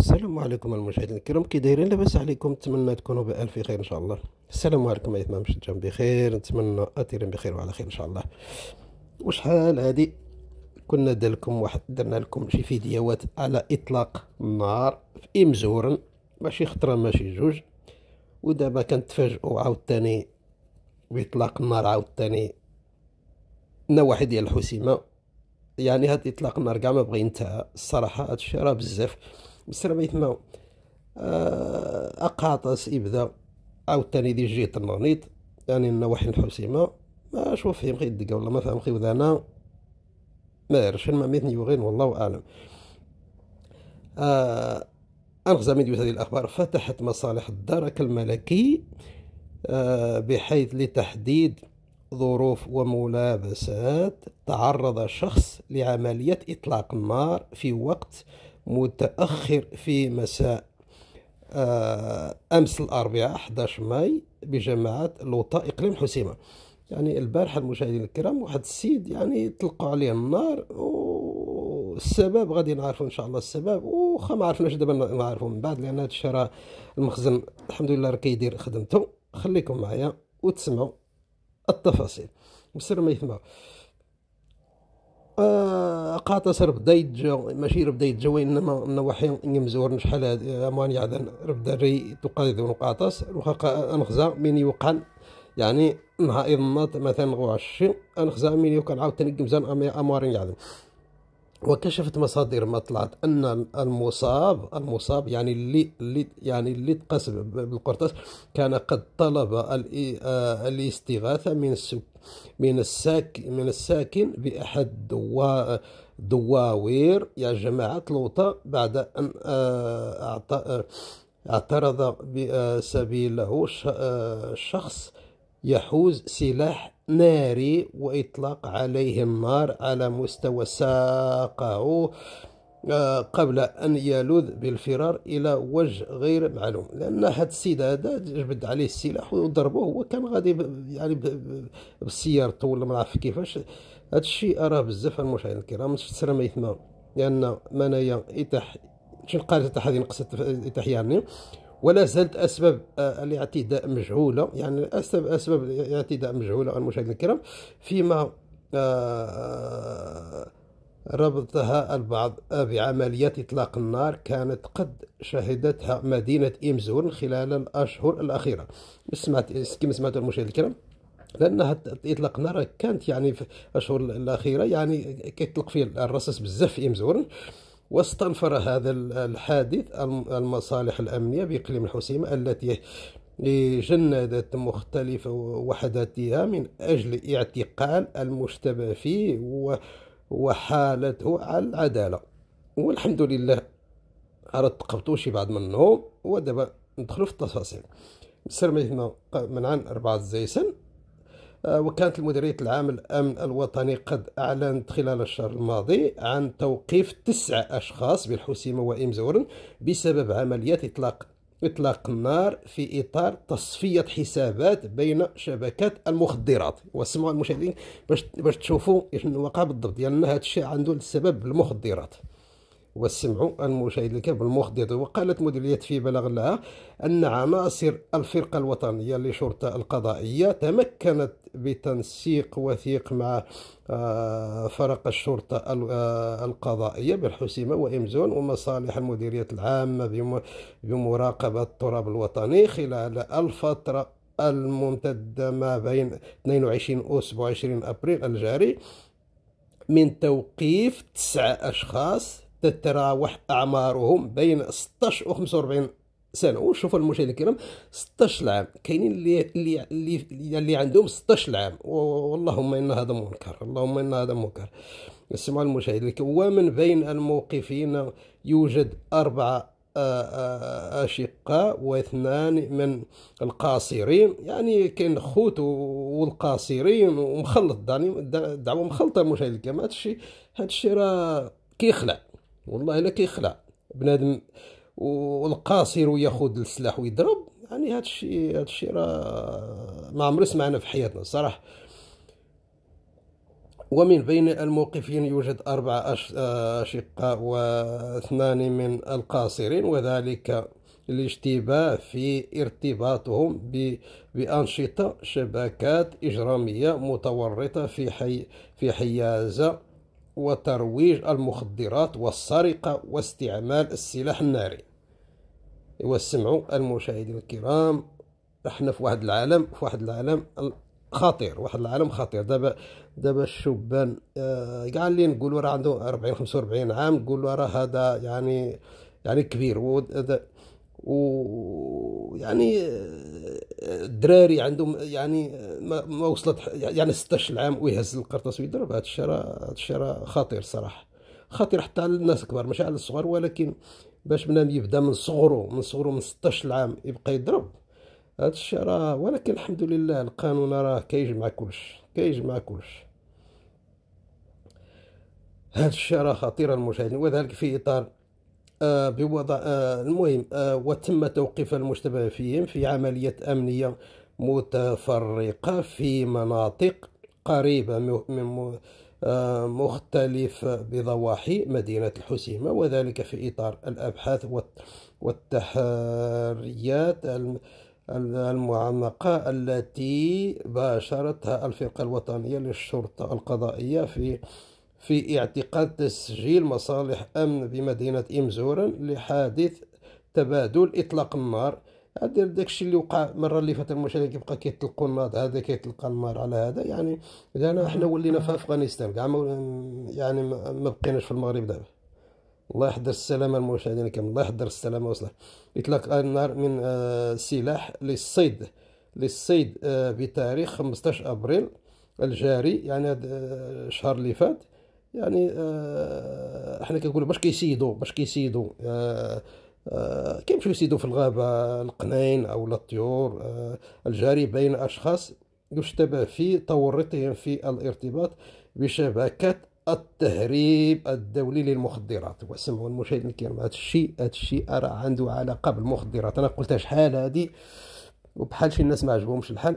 السلام عليكم المشاهدين الكرام كي دايرين لاباس عليكم نتمنى تكونوا بالف خير ان شاء الله السلام عليكم ايتما مشجعين بخير نتمنى اثيرين بخير وعلى خير ان شاء الله وشحال هادي كنا دالكم واحد درنا لكم شي فيديوهات على اطلاق النار في امزورن ماشي خطره ماشي جوج ودابا كنتفاجئوا عاوتاني باطلاق النار عاوتاني نواحي ديال الحسيمه يعني هاد اطلاق النار كاع ما بغيتها الصراحه هادشي راه بزاف مسربيتنا آه، أقاطس إبدا عاوتاني دي جيت النغنيط يعني النواحي الحسيمة ما شوف فيهم غير الدقة ولا ما فهم غير ودانا ما فين ما ميتني وغين والله أعلم آه أنخزا من هذه الأخبار فتحت مصالح الدرك الملكي آه بحيث لتحديد ظروف وملابسات تعرض شخص لعملية إطلاق النار في وقت متأخر في مساء آه، أمس الأربعاء 11 ماي بجماعة لوطا إقليم حسيمة يعني البارحة المشاهدين الكرام واحد السيد يعني طلقوا عليه النار والسبب غادي نعرفوا إن شاء الله السبب وخا ما عرفناش دابا نعرفوا من بعد لأن هذا الشرا المخزن الحمد لله راه كيدير خدمته خليكم معايا وتسمعوا التفاصيل مسر ما يثمعوا قاطع قاطس ربدا يتجاو ماشي ربدا يتجاو انما نوحي يمزور شحال آه، امان يعذن ربدا دري تقاد ذو قاطس وخا انخزا من يوقان يعني نهائي النات مثلا غوع الشي انخزا من يوقان عاود تنقم زان امار يعدن وكشفت مصادر ما طلعت ان المصاب المصاب يعني اللي, اللي يعني اللي تقاس بالقرطاس كان قد طلب آه، الاستغاثه من من الساكن من الساكن باحد دوا دواوير يا يعني جماعه لوطا بعد ان آه، آه، اعترض بسبيله شخص يحوز سلاح ناري وإطلاق عليه النار على مستوى ساقه آه، قبل أن يلوذ بالفرار إلى وجه غير معلوم لأن هذا السيد هذا جبد عليه السلاح وضربوه كان غادي يعني بالسيارته ولا ما عرف كيفاش هذا الشيء أراه بزاف المشاهدين الكرام تفسر ما يثمر لأن منايا إتاح شنو قالت إتاح هذه نقصت إتاح يعني ولا زالت اسباب آه، الاعتداء مجهوله يعني اسباب اسباب الاعتداء مجهوله المشاهدين الكرام فيما آه، آه، ربطها البعض بعمليات إطلاق النار كانت قد شهدتها مدينة إمزون خلال الأشهر الأخيرة سمعت كما سمعتوا المشاهد الكرام لأنها إطلاق النار كانت يعني في الأشهر الأخيرة يعني كيطلق فيه الرصاص بزاف في إمزون واستنفر هذا الحادث المصالح الأمنية بإقليم الحسيمة التي جندت مختلف وحداتها من أجل اعتقال المشتبه فيه وحالته على العدالة والحمد لله أردت قبطو شي بعد النوم ودابا ندخلو في التفاصيل من عن أربعة زيسن آه، وكانت المديرية العام الأمن الوطني قد أعلنت خلال الشهر الماضي عن توقيف تسعة أشخاص بالحسيمة وإم زورن بسبب عمليات إطلاق إطلاق النار في إطار تصفية حسابات بين شبكات المخدرات واسمعوا المشاهدين باش باش تشوفوا شنو وقع بالضبط لأن هذا الشيء عنده السبب المخدرات والسمع المشاهد الكلب المخضض وقالت مديرية في بلاغ لها أن عناصر الفرقة الوطنية للشرطة القضائية تمكنت بتنسيق وثيق مع آه، فرق الشرطة آه، القضائية بالحسيمة وإمزون ومصالح المديرية العامة بمراقبة التراب الوطني خلال الفترة الممتدة ما بين 22 و 27 أبريل الجاري من توقيف تسعة أشخاص تتراوح اعمارهم بين 16 و 45 سنه وشوفوا المشاهد الكرام 16 عام كاينين اللي اللي اللي, اللي عندهم 16 عام واللهم ان هذا منكر اللهم ان هذا منكر اسمع المشاهد ومن بين الموقفين يوجد أربعة آه، آه، أشقاء واثنان من القاصرين يعني كاين خوت والقاصرين ومخلط دعوة مخلطة المشاهد الكرام هادشي هادشي راه كيخلع والله الا كيخلع بنادم والقاصر وياخذ السلاح ويضرب يعني هذا الشيء هذا الشيء راه ما عمري سمعنا في حياتنا صراحة ومن بين الموقفين يوجد أربعة آه، أشقاء واثنان من القاصرين وذلك الاشتباه في ارتباطهم بأنشطة شبكات إجرامية متورطة في, حي في حيازة وترويج المخدرات والسرقة واستعمال السلاح الناري وسمعوا المشاهدين الكرام احنا في واحد العالم في واحد العالم خطير واحد العالم خطير دابا دابا الشبان آه، كاع آه اللي نقولوا راه عنده 40 45 عام نقولوا راه هذا يعني يعني كبير ويعني آه، الدراري عندهم يعني آه، ما وصلت يعني 16 عام ويهز القرطاس ويضرب هذا الشيء هذا خطير صراحه خطير حتى على الناس الكبار ماشي على الصغار ولكن باش بنادم يبدا من صغره من صغره من 16 عام يبقى يضرب هذا الشيء راه ولكن الحمد لله القانون راه كيجمع كلش كيجمع كلش هذا الشيء راه خطير المشاهدين وذلك في اطار آه، بوضع آه، المهم آه، وتم توقيف المشتبه فيهم في عملية أمنية متفرقة في مناطق قريبة من مختلف بضواحي مدينة الحسيمة وذلك في إطار الأبحاث والتحريات المعمقة التي باشرتها الفرقة الوطنية للشرطة القضائية في في اعتقاد تسجيل مصالح أمن بمدينة إمزورا لحادث تبادل إطلاق النار غادير داكشي اللي وقع المره اللي فاتت المشاهد كيبقى كيطلقوا النار هذا كيطلق النار على هذا يعني دابا حنا ولينا في افغانستان كاع يعني ما بقيناش في المغرب دابا الله يحضر السلامه المشاهدين كامل الله يحضر السلامه والصلاح اطلاق النار من آه، سلاح للصيد للصيد آه، بتاريخ 15 ابريل الجاري يعني الشهر آه، اللي فات يعني آه، احنا كنقولوا باش كيسيدوا باش كيسيدوا آه، آه، كيمشيو يسيدوا في الغابه القنين او الطيور الجري بين اشخاص يشتبه في تورطهم في الارتباط بشبكات التهريب الدولي للمخدرات واسمعوا المشاهدين الكرام هذا الشيء هذا الشيء راه عنده علاقه بالمخدرات انا قلتها شحال هذه وبحال شي الناس ما عجبهمش الحال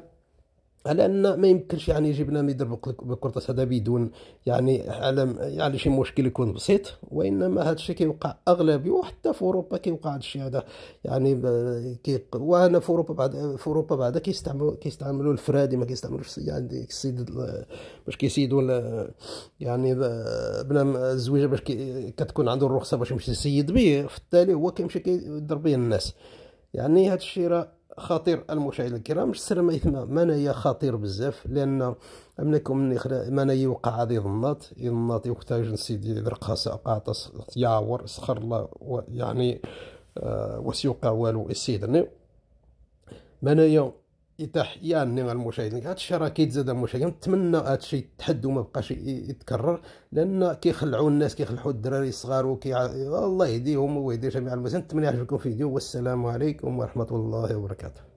على ان ما يمكنش يعني يجي بنادم يدرب بالكرطاس هذا بدون يعني على يعني شي مشكل يكون بسيط وانما هذا الشيء كيوقع اغلبي وحتى في اوروبا كيوقع هذا الشيء هذا يعني وانا في اوروبا بعد في اوروبا بعدا كيستعملوا كيستعملوا الفرادي ما كيستعملوش يعني ديك السيد باش كيسيدوا يعني بنام الزويجه باش كتكون عنده الرخصه باش يمشي يسيد به التالي هو كيمشي كيضرب به الناس يعني هذا الشيء راه خطير المشاهدين الكرام السر مايثما منايا خطير بزاف لان منكم من إخلا... منايا وقع هذه ظنات ظنات يحتاج نسيدي درقاس ساقعت يعور سخر الله يعني آه وسيوقع والو السيدني منايا يتاح يعني المشاهدين هاد الشيء راه كيتزاد المشاهدين نتمنى هاد الشيء يتحد وما بقاش يتكرر لان كيخلعوا الناس كيخلعوا الدراري الصغار وكي الله يهديهم ويهدي جميع المسلمين نتمنى يعجبكم الفيديو والسلام عليكم ورحمه الله وبركاته